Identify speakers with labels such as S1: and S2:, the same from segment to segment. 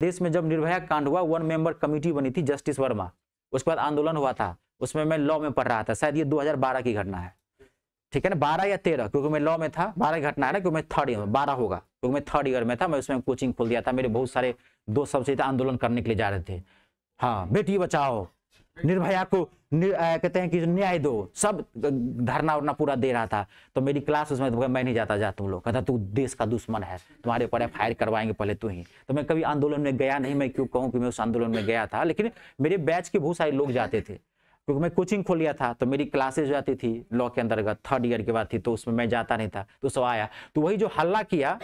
S1: देश में जब निर्भया कांड हुआ वन मेंबर कमेटी बनी थी जस्टिस वर्मा उसके बाद आंदोलन हुआ था उसमें मैं लॉ में पढ़ रहा था शायद ये 2012 की घटना है ठीक है ना बारह या तेरह क्योंकि मैं लॉ में था बारह की घटना है ना क्योंकि मैं थर्ड ईयर में बारह होगा क्योंकि मैं थर्ड ईयर में था मैं उसमें कोचिंग खोल दिया था मेरे बहुत सारे दोस्त सबसे आंदोलन करने के लिए जा रहे थे हाँ बेटी बचाओ निर्भया को कहते हैं कि न्याय दो सब धरना उरना पूरा दे रहा था तो मेरी क्लास उसमें तो मैं नहीं जाता जा तुम लोग कहता तू देश का दुश्मन है तुम्हारे ऊपर एफ आई करवाएंगे पहले तू ही तो मैं कभी आंदोलन में गया नहीं मैं क्यों कहूँ कि मैं उस आंदोलन में गया था लेकिन मेरे बैच के बहुत सारे लोग जाते थे क्योंकि मैं कोचिंग खोल लिया था तो मेरी क्लासेज जाती थी लॉ के अंतर्गत थर्ड ईयर के बाद थी तो उसमें मैं जाता नहीं था तो सब आया तो वही जो हल्ला किया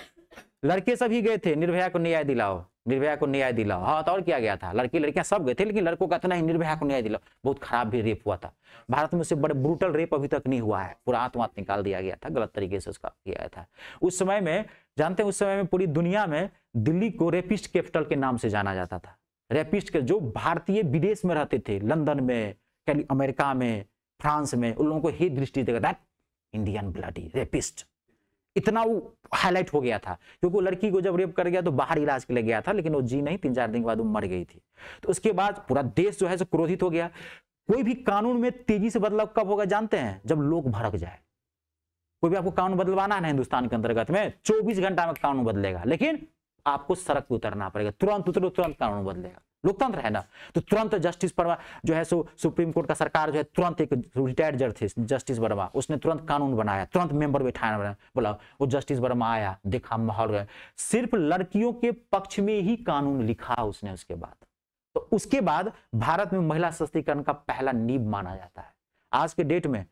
S1: लड़के सभी गए थे निर्भया को न्याय दिलाओ निर्भया को न्याय दिला हाँ तो और किया गया था लड़की लड़कियां सब गए थे लेकिन लड़कों का इतना ही निर्भया को न्याय दिला बहुत खराब भी रेप हुआ था भारत में उससे बड़े ब्रूटल रेप अभी तक नहीं हुआ है पूरा आत्मात निकाल दिया गया था गलत तरीके से उसका किया गया था उस समय में जानते हैं उस समय में पूरी दुनिया में दिल्ली को रेपिस्ट कैपिटल के नाम से जाना जाता था रेपिस्ट के जो भारतीय विदेश में रहते थे लंदन में अमेरिका में फ्रांस में उन लोगों को ही दृष्टि देगा दैट इंडियन ब्लडी रेपिस्ट इतना वो हाईलाइट हो गया था क्योंकि वो लड़की को जब रेप कर गया तो बाहर इलाज के लिए गया था लेकिन वो जी नहीं तीन चार दिन के बाद वो मर गई थी तो उसके बाद पूरा देश जो है सो क्रोधित हो गया कोई भी कानून में तेजी से बदलाव कब होगा जानते हैं जब लोग भड़क जाए कोई भी आपको कानून बदलवाना है ना हिंदुस्तान के अंतर्गत में चौबीस घंटा में कानून बदलेगा लेकिन आपको सड़क पर उतरना पड़ेगा तुरंत उतरो तुरंत कानून बदलेगा लोकतंत्र है ना तो तुरंत जस्टिस वर्मा जो है सो सुप्रीम कोर्ट का सरकार जो है तुरंत एक रिटायर्ड जज थे जस्टिस वर्मा उसने तुरंत कानून बनाया तुरंत मेंबर बैठाया बोला वो जस्टिस वर्मा आया देखा माहौल सिर्फ लड़कियों के पक्ष में ही कानून लिखा उसने उसके बाद तो उसके बाद भारत में महिला सशक्तिकरण का पहला नींव माना जाता है आज के डेट में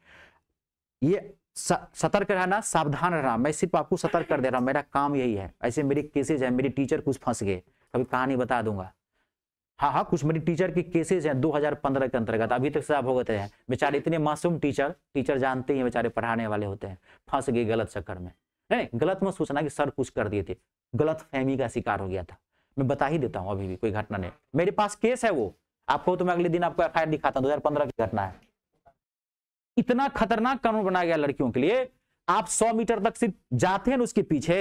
S1: ये सतर्क रहना सावधान रहना मैं सिर्फ आपको सतर्क कर दे रहा हूं मेरा काम यही है ऐसे मेरे केसेज है मेरे टीचर कुछ फंस गए कभी कहानी बता दूंगा हाँ हाँ कुछ मेरी टीचर के केसेस हैं 2015 के अंतर्गत अभी तक सजा भुगत हैं बेचारे इतने मासूम टीचर टीचर जानते ही बेचारे पढ़ाने वाले होते हैं फंस गए गलत चक्कर में नहीं गलत मत सोचना कि सर कुछ कर दिए थे गलत फहमी का शिकार हो गया था मैं बता ही देता हूँ अभी भी कोई घटना नहीं मेरे पास केस है वो आपको तो मैं अगले दिन आपको एफ दिखाता हूँ दो की घटना है इतना खतरनाक कानून बनाया गया लड़कियों के लिए आप सौ मीटर तक सिर्फ जाते हैं उसके पीछे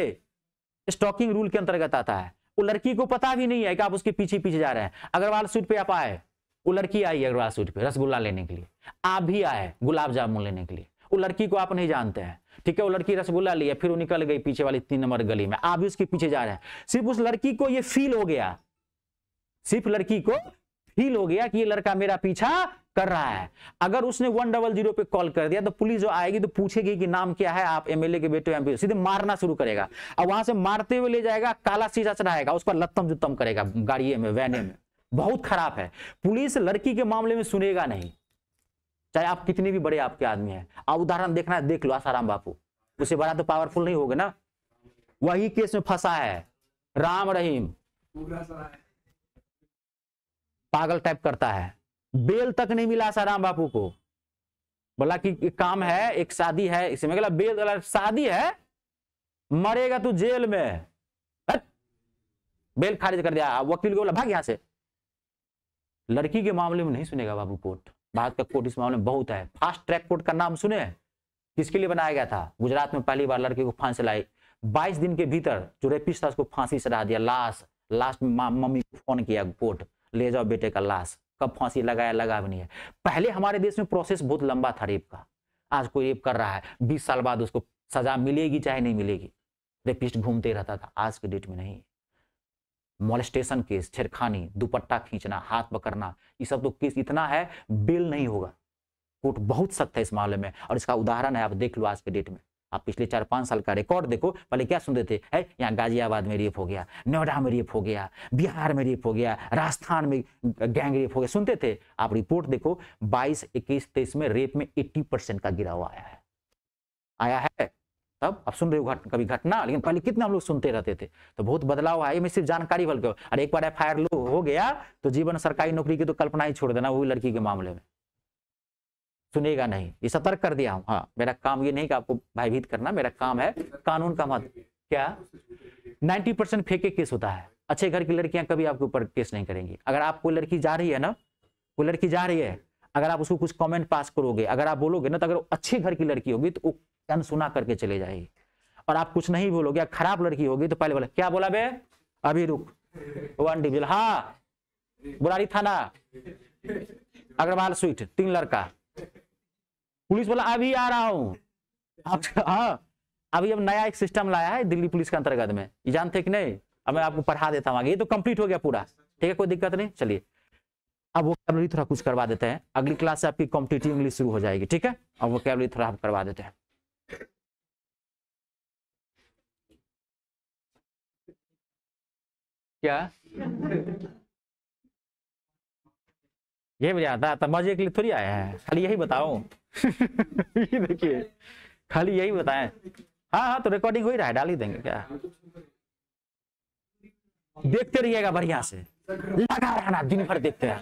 S1: स्टॉकिंग रूल के अंतर्गत आता है वो लड़की को पता भी नहीं है कि आप उसके पीछे पीछे जा रहे हैं अग्रवाल सूट पे आप आए वो लड़की आई अग्रवाल सूट पे रसगुल्ला लेने के लिए आप भी आए गुलाब जामुन लेने के लिए वो लड़की को आप नहीं जानते हैं ठीक है वो लड़की रसगुल्ला लिया फिर वो निकल गई पीछे वाली तीन नंबर गली में आप भी उसके पीछे जा रहे हैं सिर्फ उस लड़की को ये फील हो गया सिर्फ लड़की को फील हो गया कि ये लड़का मेरा पीछा कर रहा है अगर उसने वन डबल जीरो पे कॉल कर दिया तो पुलिस जो आएगी तो पूछेगी कि नाम क्या है आप एमएलए के बेटे एमपी सीधे मारना शुरू करेगा अब वहां से मारते हुए ले जाएगा काला सीजा चढ़ाएगा उस पर लत्तम जुत्तम करेगा गाड़िए में वैने में बहुत खराब है पुलिस लड़की के मामले में सुनेगा नहीं चाहे आप कितने भी बड़े आपके आदमी हैं अब उदाहरण देखना है देख लो आसाराम बापू उसे बड़ा तो पावरफुल नहीं होगा ना वही केस में फंसा है राम रहीम पागल टाइप करता है बेल तक नहीं मिला साराम बापू को बोला कि काम है एक शादी है इसमें मैं बेल बोला शादी है मरेगा तू जेल में बेल खारिज कर दिया वकील को बोला भाग यहां से लड़की के मामले में नहीं सुनेगा बाबू कोर्ट भारत का कोर्ट इस मामले में बहुत है फास्ट ट्रैक कोर्ट का नाम सुने किसके लिए बनाया गया था गुजरात में पहली बार लड़की को फांसी लाई बाईस दिन के भीतर जो रेपिस्ट था उसको फांसी चढ़ा दिया लाश लास्ट मम्मी को फोन किया कोर्ट ले जाओ बेटे का लाश कब फांसी लगाया लगा भी नहीं है पहले हमारे देश में प्रोसेस बहुत लंबा था रेप का आज कोई रेप कर रहा है बीस साल बाद उसको सजा मिलेगी चाहे नहीं मिलेगी रेपिस्ट घूमते रहता था आज के डेट में नहीं मोलेस्टेशन केस छेड़खानी दुपट्टा खींचना हाथ पकड़ना ये सब तो केस इतना है बेल नहीं होगा कोर्ट बहुत सख्त है इस मामले में और इसका उदाहरण है आप देख लो आज के डेट में आप पिछले चार पाँच साल का रिकॉर्ड देखो पहले क्या सुनते थे है यहाँ गाजियाबाद में रेप हो गया नोएडा में रेप हो गया बिहार में रेप हो गया राजस्थान में गैंग रेप हो गया सुनते थे आप रिपोर्ट देखो 22, 21, 23 में रेप में 80 परसेंट का गिराव आया है आया है तब आप सुन रहे हो घट, कभी घटना लेकिन पहले कितना हम लोग सुनते रहते थे तो बहुत बदलाव आया मैं सिर्फ जानकारी बल्कि अरे एक बार एफ आई हो गया तो जीवन सरकारी नौकरी की तो कल्पना ही छोड़ देना वही लड़की के मामले में सुनेगा नहीं ये सतर्क कर दिया हूँ हाँ मेरा काम ये नहीं कि आपको भयभीत करना मेरा काम है कानून का मत क्या नाइन्टी परसेंट फेंके केस होता है अच्छे घर की लड़कियां कभी आपके ऊपर केस नहीं करेंगी अगर आप कोई लड़की जा रही है ना कोई लड़की जा रही है अगर आप उसको कुछ कमेंट पास करोगे अगर आप बोलोगे ना तो अगर अच्छे घर की लड़की होगी तो वो अनसुना करके चले जाएगी और आप कुछ नहीं बोलोगे खराब लड़की होगी तो पहले बोला क्या बोला बे अभी रुक वन डिविजल हाँ बुरारी थाना अग्रवाल स्वीट तीन लड़का पुलिस बोला अभी आ रहा हूँ आप हाँ, अभी अब नया एक सिस्टम लाया है दिल्ली पुलिस के अंतर्गत में ये जानते कि नहीं अब मैं आपको पढ़ा देता हूँ आगे ये तो कंप्लीट हो गया पूरा ठीक है कोई दिक्कत नहीं चलिए अब वो कैबलरी थोड़ा कुछ करवा देते हैं अगली क्लास से आपकी कॉम्पिटेटिव इंग्लिश शुरू हो जाएगी ठीक है अब वो कैबलरी थोड़ा आप करवा देते हैं क्या ये मुझे आता मजे के लिए थोड़ी आया है खाली यही बताओ ये देखिए खाली यही बताए हाँ हाँ तो रिकॉर्डिंग हो ही रहा है डाल ही देंगे क्या देखते रहिएगा बढ़िया से लगा रहना दिन भर देखते हैं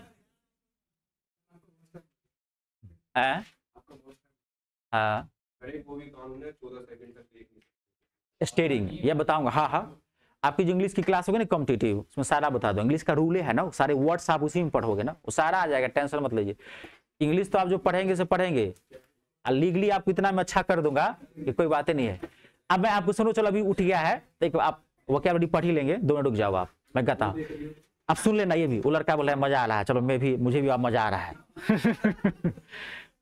S1: हाँ स्टेरिंग ये बताऊंगा हाँ हाँ आपकी जो इंग्लिश की क्लास होगी ना कॉम्पिटेटिव उसमें सारा बता दो इंग्लिश का रूल है ना सारे वर्ड्स आप उसी में पढ़ोगे ना वो सारा आ जाएगा टेंशन मत लीजिए इंग्लिश तो आप जो पढ़ेंगे से पढ़ेंगे लीगली आपको इतना मैं अच्छा कर दूंगा कि कोई बातें नहीं है अब मैं आपको सुनो चलो अभी उठ गया है तो एक आप वो क्या पढ़ ही लेंगे दो मिनट रुक जाओ आप मैं कहता हूँ अब सुन लेना ये भी वो लड़का बोला है मजा आ रहा है चलो मैं भी मुझे भी आप मजा आ रहा है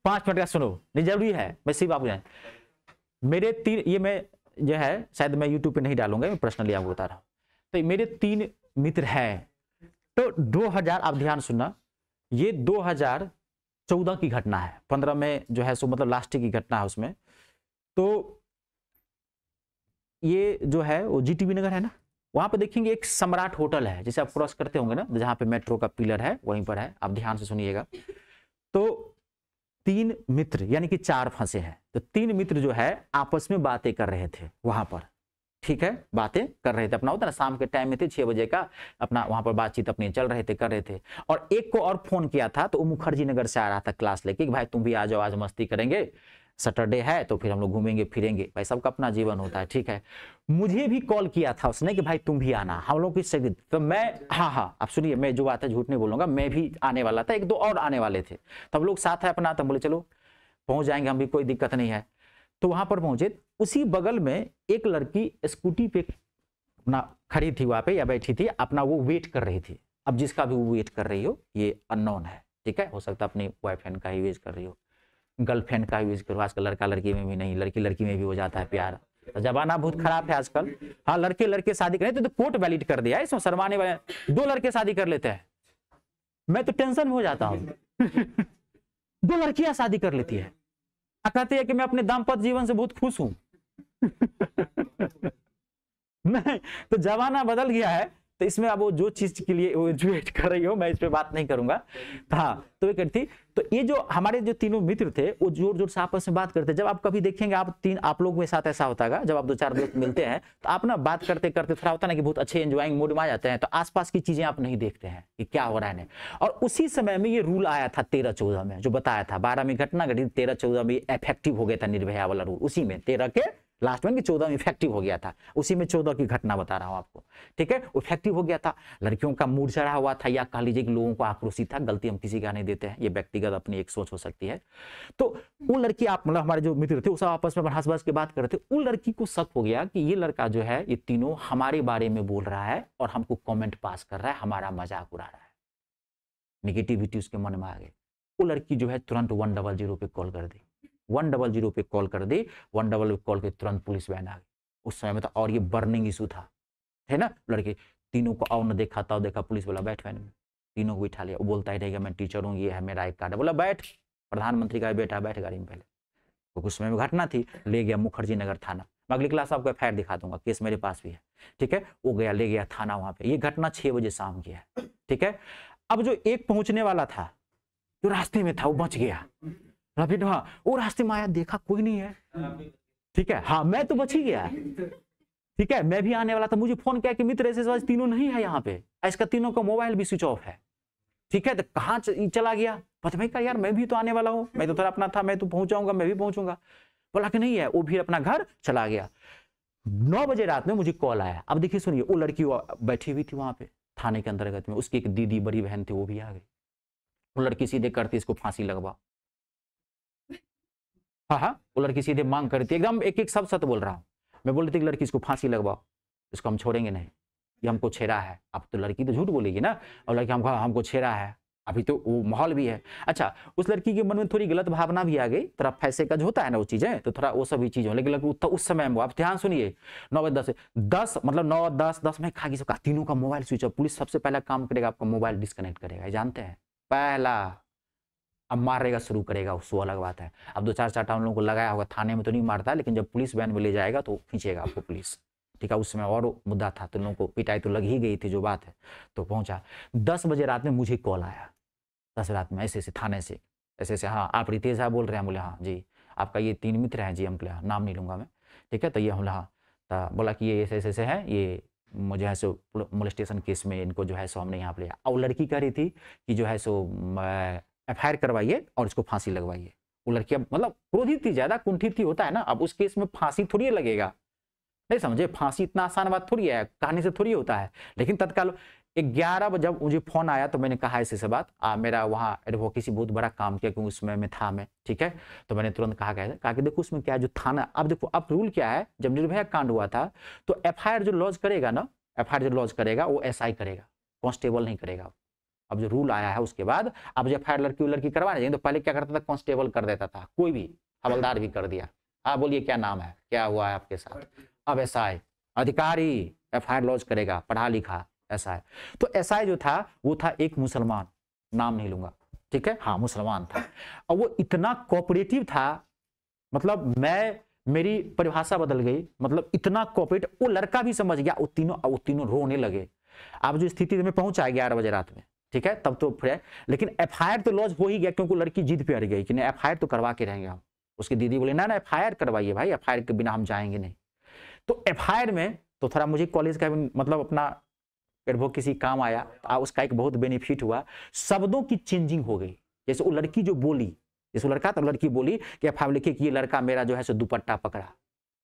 S1: पांच मिनट का सुनो नहीं जरूरी है मैं सिर्फ आपको मेरे तीन ये मैं जो है शायद मैं यूट्यूब पे नहीं डालूंगा मैं पर्सनली आपको बता रहा हूँ तो मेरे तीन मित्र हैं तो 2000 आप ध्यान सुनना ये 2000 चौदह की घटना है पंद्रह में जो है सो मतलब लास्ट की घटना है उसमें तो ये जो है वो जी नगर है ना वहां पर देखेंगे एक सम्राट होटल है जिसे आप क्रॉस करते होंगे ना जहां पे मेट्रो का पिलर है वहीं पर है आप ध्यान से सुनिएगा तो तीन मित्र यानी कि चार फंसे हैं तो तीन मित्र जो है आपस में बातें कर रहे थे वहां पर ठीक है बातें कर रहे थे अपना होता ना शाम के टाइम में थे छह बजे का अपना वहां पर बातचीत अपनी चल रहे थे कर रहे थे और एक को और फोन किया था तो वो मुखर्जी नगर से आ रहा था क्लास लेके भाई तुम भी आ जाओ आज मस्ती करेंगे सैटरडे है तो फिर हम लोग घूमेंगे फिरेंगे भाई सबका अपना जीवन होता है ठीक है मुझे भी कॉल किया था उसने कि भाई तुम भी आना हम लोग सगी तो मैं हाँ हाँ आप सुनिए मैं जो बात है झूठ नहीं बोलूंगा मैं भी आने वाला था एक दो और आने वाले थे तब तो लोग साथ है अपना तो बोले चलो पहुंच जाएंगे हम भी कोई दिक्कत नहीं है तो वहां पर पहुंचे उसी बगल में एक लड़की स्कूटी पे अपना खड़ी थी वहां पे या बैठी थी अपना वो वेट कर रही थी अब जिसका भी वो वेट कर रही हो ये अननोन है ठीक है हो सकता अपने अपनी बॉयफ्रेंड का ही वेट कर रही हो गर्लफ्रेंड का ही वेट करो आजकल लड़का लड़की में भी नहीं लड़की लड़की में भी हो जाता है प्यार तो जमाना बहुत खराब है आजकल हाँ लड़के लड़के शादी करें तो, तो कोर्ट वैलिड कर दिया इसमें शर्माने वाले दो लड़के शादी कर लेते हैं मैं तो टेंशन में हो जाता हूँ दो लड़कियां शादी कर लेती है कहते हैं कि मैं अपने दाम्पत्य जीवन से बहुत खुश हूं नहीं तो जमाना बदल गया है तो इसमें अब वो जो चीज के लिए वेट कर रही हो मैं इस पर बात नहीं करूंगा तो हाँ तो ये करती तो ये जो हमारे जो तीनों मित्र थे वो जोर जोर से आपस में बात करते जब आप कभी देखेंगे आप तीन आप लोग के साथ ऐसा होता है जब आप दो चार दोस्त मिलते हैं तो आप ना बात करते करते थोड़ा होता ना कि बहुत अच्छे एंजॉइंग मूड में आ जाते हैं तो आसपास की चीजें आप नहीं देखते हैं कि क्या हो रहा है और उसी समय में ये रूल आया था तेरह चौदह में जो बताया था बारह में घटना घटी तेरह चौदह में इफेक्टिव हो गया था निर्भया वाला रूल उसी में तेरह के लास्ट में चौदह में इफेक्टिव हो गया था उसी में चौदह की घटना बता रहा हूँ आपको ठीक है इफेक्टिव हो गया था लड़कियों का मूड चढ़ा हुआ था या कह लीजिए कि लोगों को आक्रोशित था गलती हम किसी का नहीं देते हैं ये व्यक्तिगत अपनी एक सोच हो सकती है तो वो लड़की आप मतलब हमारे जो मित्र थे उस आपस में हंस बस की बात कर रहे थे उन लड़की को शक हो गया कि ये लड़का जो है ये तीनों हमारे बारे में बोल रहा है और हमको कॉमेंट पास कर रहा है हमारा मजाक उड़ा रहा है निगेटिविटी उसके मन में आ गई वो लड़की जो है तुरंत वन डबल जीरो पे कॉल कर दी वन डबल जीरो पे कॉल कर दी वन डबल कॉल के तुरंत पुलिस वैन आ गई उस समय में तो और ये बर्निंग इशू था है ना लड़के तीनों को और ना देखा ताओ देखा पुलिस बोला बैठ वैन में तीनों को बिठा लिया वो बोलता ही रहेगा मैं टीचर हूँ ये है मेरा एक कार्ड बोला बैठ प्रधानमंत्री का बेटा बैठ गाड़ी में पहले तो उस समय में घटना थी ले गया मुखर्जी नगर थाना मैं अगली क्लास आपको एफ दिखा दूंगा केस मेरे पास भी है ठीक है वो गया ले गया थाना वहाँ पे ये घटना छह बजे शाम की है ठीक है अब जो एक पहुंचने वाला था जो रास्ते में था वो बच गया रफीन हाँ वो रास्ते में आया देखा कोई नहीं है ठीक है हाँ मैं तो बच ही गया ठीक है मैं भी आने वाला था मुझे फोन किया कि मित्र ऐसे आज तीनों नहीं है यहाँ पे इसका तीनों का मोबाइल भी स्विच ऑफ है ठीक है तो कहाँ चला गया पता भाई कहा यार मैं भी तो आने वाला हूँ मैं तो थोड़ा अपना था मैं तो पहुंचाऊंगा मैं भी पहुंचूंगा बोला कि नहीं है वो भी अपना घर चला गया नौ बजे रात में मुझे कॉल आया अब देखिए सुनिए वो लड़की बैठी हुई थी वहां पे थाने के अंतर्गत में उसकी एक दीदी बड़ी बहन थी वो भी आ गई वो लड़की सीधे करती इसको फांसी लगवा हाँ हाँ वो लड़की सीधे मांग करती है एकदम एक एक सब सत बोल रहा हूँ मैं बोल रही थी कि लड़की इसको फांसी लगवाओ इसको हम छोड़ेंगे नहीं ये हमको छेड़ा है आप तो लड़की तो झूठ बोलेगी ना और लड़की हमको हमको छेड़ा है अभी तो वो माहौल भी है अच्छा उस लड़की के मन में थोड़ी गलत भावना भी आ गई थोड़ा पैसे का जो होता है ना वो चीज़ें तो थोड़ा वो सभी चीज़ हो लेकिन लड़की उस समय में आप ध्यान सुनिए नौ बजे दस दस मतलब नौ दस दस में खा गई सबका तीनों का मोबाइल स्विच ऑफ पुलिस सबसे पहला काम करेगा आपका मोबाइल डिस्कनेक्ट करेगा जानते हैं पहला अब मारेगा शुरू करेगा उसको अलग बात है अब दो चार चार उन लोगों को लगाया होगा थाने में तो नहीं मारता लेकिन जब पुलिस वैन में ले जाएगा तो खींचेगा आपको पुलिस ठीक है उस समय और मुद्दा था तो लोगों को पिटाई तो लग ही गई थी जो बात है तो पहुंचा दस बजे रात में मुझे कॉल आया दस रात में ऐसे ऐसे थाने से ऐसे ऐसे हाँ आप रितेश साहब बोल रहे हैं बोले हाँ जी आपका ये तीन मित्र हैं जी हम बोले हाँ, नाम नहीं लूँगा मैं ठीक है तो ये हम हाँ तो बोला कि ये ऐसे ऐसे है ये जो है सो मोलिस्टेशन केस में इनको जो है सो हमने यहाँ पर लिया और लड़की कह रही थी कि जो है सो एफ करवाइए और इसको फांसी लगवाइए वो लड़की अब मतलब क्रोधित थी ज्यादा कुंठित थी होता है ना अब उस केस में फांसी थोड़ी लगेगा नहीं समझे फांसी इतना आसान बात थोड़ी है कहानी से थोड़ी होता है लेकिन तत्काल ग्यारह बजे जब मुझे फोन आया तो मैंने कहा ऐसे से बात आ, मेरा वहाँ एडवोकेसी बहुत बड़ा काम किया क्योंकि उसमें मैं था मैं ठीक है तो मैंने तुरंत कहा गया कहा कि देखो उसमें क्या है जो थाना अब देखो अब रूल क्या है जब निर्भया कांड हुआ था तो एफ जो लॉन्च करेगा ना एफ जो लॉन्च करेगा वो एस करेगा कॉन्स्टेबल नहीं करेगा अब जो रूल आया है उसके बाद अब जब फायर लड़की लड़की करवाने जाएंगे तो पहले क्या करता था कॉन्स्टेबल कर देता था कोई भी हवलदार भी कर दिया आप हाँ, बोलिए क्या नाम है क्या हुआ है आपके साथ अब है अधिकारी एफ आई लॉन्च करेगा पढ़ा लिखा है तो ऐसा जो था वो था एक मुसलमान नाम नहीं लूंगा ठीक है हाँ मुसलमान था और वो इतना कोऑपरेटिव था मतलब मैं मेरी परिभाषा बदल गई मतलब इतना कॉपरेट वो लड़का भी समझ गया वो तीनों वो तीनों रोने लगे आप जो स्थिति में पहुंचा ग्यारह बजे रात में ठीक है तब तो फिर लेकिन एफ तो लॉज हो ही गया क्योंकि लड़की जिद पे अड़ गई कि नहीं एफ तो करवा के रहेंगे हम उसकी दीदी बोले ना ना एफ करवाइए भाई एफ के बिना हम जाएंगे नहीं तो एफ में तो थोड़ा मुझे कॉलेज का मतलब अपना एडवोक किसी काम आया तो उसका एक बहुत बेनिफिट हुआ शब्दों की चेंजिंग हो गई जैसे वो लड़की जो बोली जैसे वो लड़का तो लड़की बोली कि एफ लिखे कि ये लड़का मेरा जो है सो दुपट्टा पकड़ा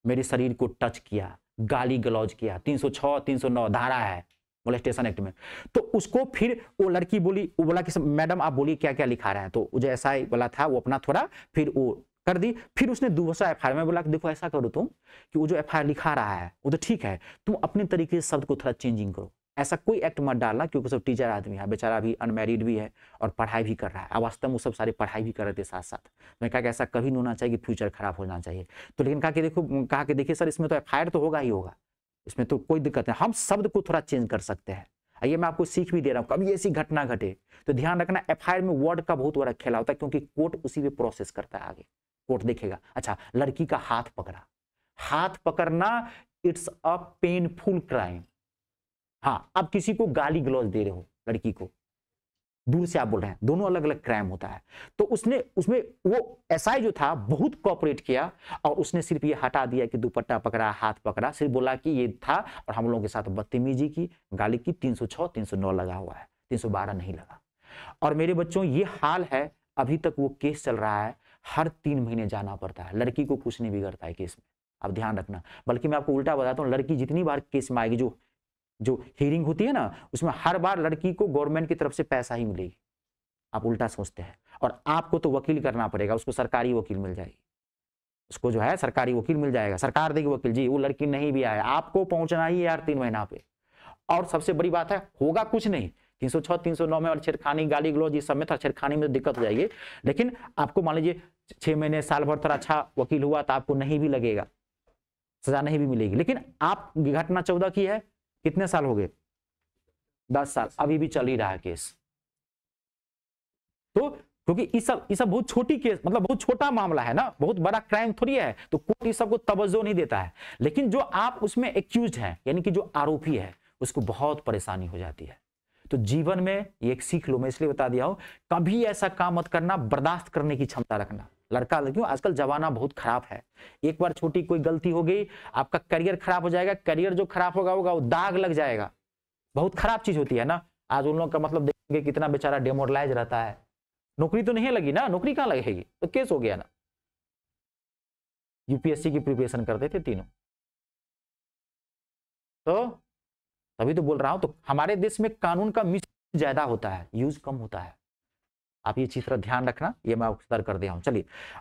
S1: मेरे शरीर को टच किया गाली गलौज किया 306 309 धारा है मोलेस्टेशन एक्ट में तो उसको फिर वो लड़की बोली वो बोला कि मैडम आप बोली क्या क्या लिखा रहे हैं तो जो ऐसा वाला था वो अपना थोड़ा फिर वो कर दी फिर उसने दूसरा एफ आई में बोला कि देखो ऐसा करो तुम कि वो जो एफ लिखा रहा है वो तो ठीक है तुम अपने तरीके से शब्द को थोड़ा चेंजिंग करो ऐसा कोई एक्ट मत डालना क्योंकि सब टीचर आदमी है बेचारा अभी अनमेरिड भी है और पढ़ाई भी कर रहा है वास्तव में वो सब सारी पढ़ाई भी कर रहे थे साथ साथ मैं कहा कि ऐसा कभी नहीं होना चाहिए कि फ्यूचर खराब हो जाना चाहिए तो लेकिन कहा कि देखो कहा कि देखिए सर इसमें तो एफ तो होगा ही होगा इसमें तो कोई दिक्कत नहीं हम शब्द को थोड़ा चेंज कर सकते हैं ये मैं आपको सीख भी दे रहा हूँ कभी ऐसी घटना घटे तो ध्यान रखना एफ में वर्ड का बहुत बड़ा खेला होता है क्योंकि कोर्ट उसी पे प्रोसेस करता है आगे कोर्ट देखेगा अच्छा लड़की का हाथ पकड़ा हाथ पकड़ना इट्स अ पेनफुल क्राइम हाँ आप किसी को गाली ग्लोज दे रहे हो लड़की को दूर से आप बोल रहे हैं दोनों अलग अलग क्राइम होता है तो उसने उसमें वो एसआई जो था बहुत कॉपरेट किया और उसने सिर्फ ये हटा दिया कि दुपट्टा पकड़ा हाथ पकड़ा सिर्फ बोला कि ये था और हम लोगों के साथ बदतमीजी की गाली की 306 309 लगा हुआ है 312 नहीं लगा और मेरे बच्चों ये हाल है अभी तक वो केस चल रहा है हर तीन महीने जाना पड़ता है लड़की को कुछ नहीं बिगड़ता है केस में अब ध्यान रखना बल्कि मैं आपको उल्टा बताता हूँ लड़की जितनी बार केस में आएगी जो जो हियरिंग होती है ना उसमें हर बार लड़की को गवर्नमेंट की तरफ से पैसा ही मिलेगी आप उल्टा सोचते हैं और आपको तो वकील करना पड़ेगा उसको सरकारी वकील मिल जाएगी उसको जो है सरकारी वकील मिल जाएगा सरकार देगी वकील जी वो लड़की नहीं भी आया आपको पहुंचना ही यार तीन महीना पे और सबसे बड़ी बात है होगा कुछ नहीं 306, 309 में और छेड़खानी गाली गलौज इस सब में थोड़ा छेड़खानी में तो दिक्कत हो जाएगी लेकिन आपको मान लीजिए छह महीने साल भर थोड़ा अच्छा वकील हुआ तो आपको नहीं भी लगेगा सजा नहीं भी मिलेगी लेकिन आप घटना चौदह की है कितने साल हो गए दस साल अभी भी चल ही रहा है केस तो क्योंकि इस सब इस सब बहुत छोटी केस मतलब बहुत छोटा मामला है ना बहुत बड़ा क्राइम थोड़ी है तो कोर्ट इस सबको तवज्जो नहीं देता है लेकिन जो आप उसमें एक्यूज हैं यानी कि जो आरोपी है उसको बहुत परेशानी हो जाती है तो जीवन में ये एक सीख लो मैं इसलिए बता दिया हूं कभी ऐसा काम मत करना बर्दाश्त करने की क्षमता रखना लड़का लड़कियों आजकल जमाना बहुत खराब है एक बार छोटी कोई गलती हो गई आपका करियर खराब हो जाएगा करियर जो खराब होगा होगा वो दाग लग जाएगा बहुत खराब चीज होती है ना आज उन लोगों का मतलब देखेंगे कितना बेचारा डेमोरलाइज रहता है नौकरी तो नहीं लगी ना नौकरी कहाँ लगेगी तो केस हो गया ना यूपीएससी की प्रिपरेशन करते थे तीनों तो तभी तो बोल रहा हूं तो हमारे देश में कानून का मिस ज्यादा होता है यूज कम होता है आप ये चीज ध्यान रखना ये मैं सर कर दिया हूँ चलिए